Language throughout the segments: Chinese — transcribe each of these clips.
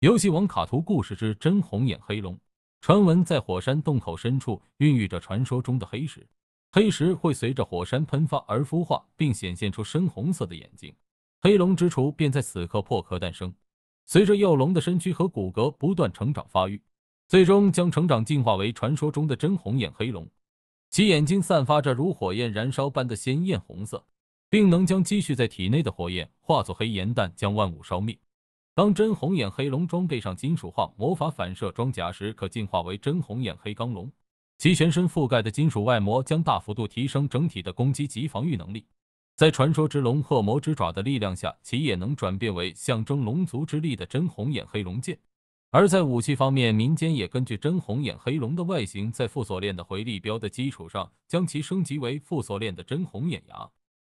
游戏王卡图故事之真红眼黑龙，传闻在火山洞口深处孕育着传说中的黑石，黑石会随着火山喷发而孵化，并显现出深红色的眼睛。黑龙之雏便在此刻破壳诞生。随着幼龙的身躯和骨骼不断成长发育，最终将成长进化为传说中的真红眼黑龙，其眼睛散发着如火焰燃烧般的鲜艳红色，并能将积蓄在体内的火焰化作黑炎弹，将万物烧灭。当真红眼黑龙装备上金属化魔法反射装甲时，可进化为真红眼黑钢龙，其全身覆盖的金属外膜将大幅度提升整体的攻击及防御能力。在传说之龙破魔之爪的力量下，其也能转变为象征龙族之力的真红眼黑龙剑。而在武器方面，民间也根据真红眼黑龙的外形，在副锁链的回力标的基础上，将其升级为副锁链的真红眼牙。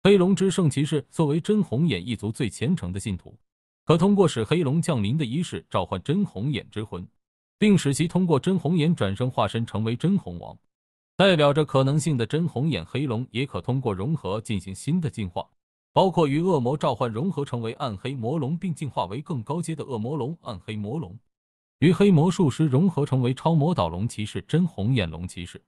黑龙之圣骑士作为真红眼一族最虔诚的信徒。可通过使黑龙降临的仪式召唤真红眼之魂，并使其通过真红眼转生化身成为真红王，代表着可能性的真红眼黑龙也可通过融合进行新的进化，包括与恶魔召唤融合成为暗黑魔龙并进化为更高阶的恶魔龙暗黑魔龙，与黑魔术师融合成为超魔导龙骑士真红眼龙骑士，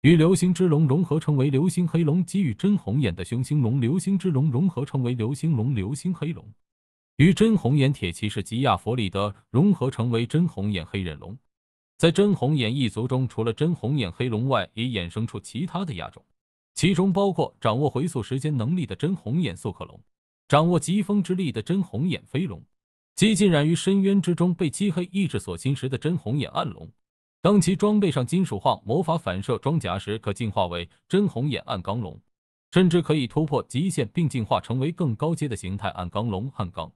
与流星之龙融合成为流星黑龙，给予真红眼的雄星龙流星之龙融合成为流星龙流星黑龙。与真红眼铁骑士吉亚佛里德融合成为真红眼黑忍龙。在真红眼一族中，除了真红眼黑龙外，也衍生出其他的亚种，其中包括掌握回溯时间能力的真红眼速克龙，掌握疾风之力的真红眼飞龙，几近染于深渊之中被漆黑意志所侵蚀的真红眼暗龙。当其装备上金属化魔法反射装甲时，可进化为真红眼暗钢龙，甚至可以突破极限并进化成为更高阶的形态暗钢龙暗钢。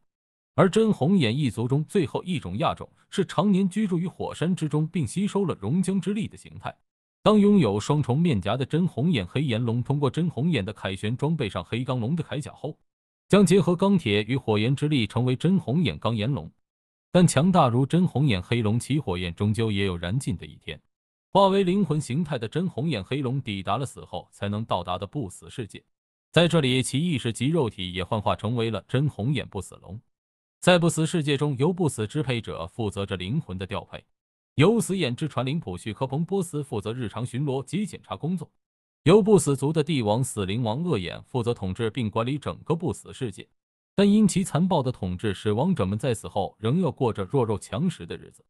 而真红眼一族中最后一种亚种是常年居住于火山之中，并吸收了熔浆之力的形态。当拥有双重面颊的真红眼黑岩龙通过真红眼的凯旋装备上黑钢龙的铠甲后，将结合钢铁与火焰之力，成为真红眼钢炎龙。但强大如真红眼黑龙，其火焰终究也有燃尽的一天。化为灵魂形态的真红眼黑龙抵达了死后才能到达的不死世界，在这里，其意识及肉体也幻化成为了真红眼不死龙。在不死世界中，由不死支配者负责着灵魂的调配，由死眼之传灵普叙科彭波斯负责日常巡逻及检查工作，由不死族的帝王死灵王恶眼负责统治并管理整个不死世界，但因其残暴的统治，使王者们在死后仍要过着弱肉强食的日子。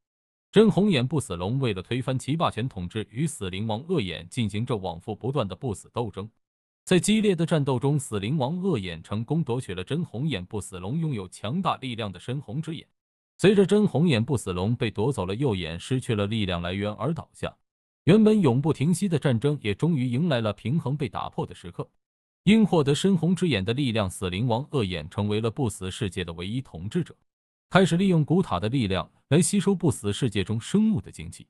真红眼不死龙为了推翻其霸权统治，与死灵王恶眼进行着往复不断的不死斗争。在激烈的战斗中，死灵王恶眼成功夺取了真红眼不死龙拥有强大力量的深红之眼。随着真红眼不死龙被夺走了右眼，失去了力量来源而倒下，原本永不停息的战争也终于迎来了平衡被打破的时刻。因获得深红之眼的力量，死灵王恶眼成为了不死世界的唯一统治者，开始利用古塔的力量来吸收不死世界中生物的精气。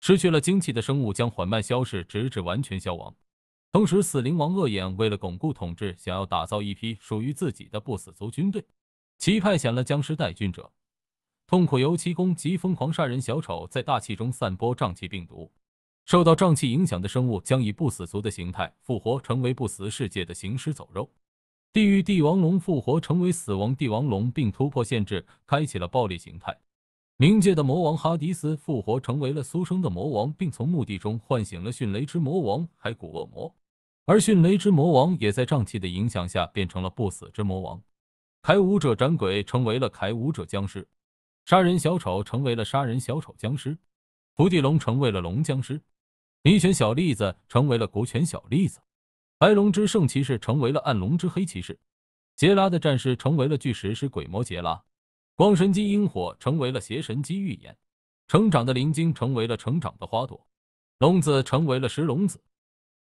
失去了精气的生物将缓慢消逝，直至完全消亡。同时，死灵王恶眼为了巩固统治，想要打造一批属于自己的不死族军队，其派遣了僵尸带军者、痛苦油漆工及疯狂杀人小丑，在大气中散播瘴气病毒。受到瘴气影响的生物将以不死族的形态复活，成为不死世界的行尸走肉。地狱帝王龙复活成为死亡帝王龙，并突破限制，开启了暴力形态。冥界的魔王哈迪斯复活成为了苏生的魔王，并从墓地中唤醒了迅雷之魔王骸骨恶魔。而迅雷之魔王也在瘴气的影响下变成了不死之魔王，铠武者斩鬼成为了铠武者僵尸，杀人小丑成为了杀人小丑僵尸，伏地龙成为了龙僵尸，泥犬小栗子成为了国犬小栗子，白龙之圣骑士成为了暗龙之黑骑士，杰拉的战士成为了巨石狮鬼魔杰拉，光神机萤火成为了邪神机预言，成长的灵晶成为了成长的花朵，龙子成为了石龙子。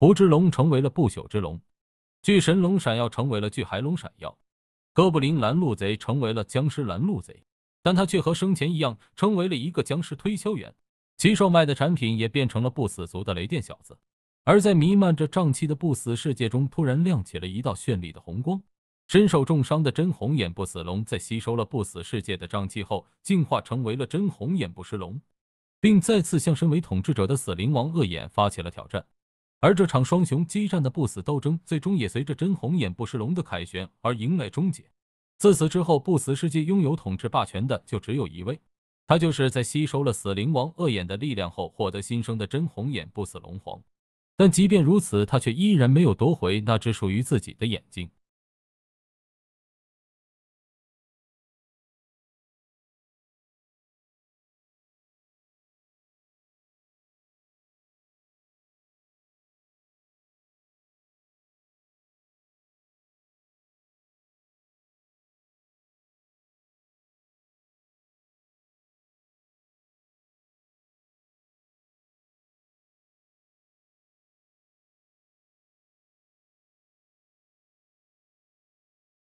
胡之龙成为了不朽之龙，巨神龙闪耀成为了巨海龙闪耀，哥布林拦路贼成为了僵尸拦路贼，但他却和生前一样，成为了一个僵尸推销员，其售卖的产品也变成了不死族的雷电小子。而在弥漫着瘴气的不死世界中，突然亮起了一道绚丽的红光，身受重伤的真红眼不死龙在吸收了不死世界的瘴气后，进化成为了真红眼不死龙，并再次向身为统治者的死灵王恶眼发起了挑战。而这场双雄激战的不死斗争，最终也随着真红眼不死龙的凯旋而迎来终结。自此之后，不死世界拥有统治霸权的就只有一位，他就是在吸收了死灵王恶眼的力量后获得新生的真红眼不死龙皇。但即便如此，他却依然没有夺回那只属于自己的眼睛。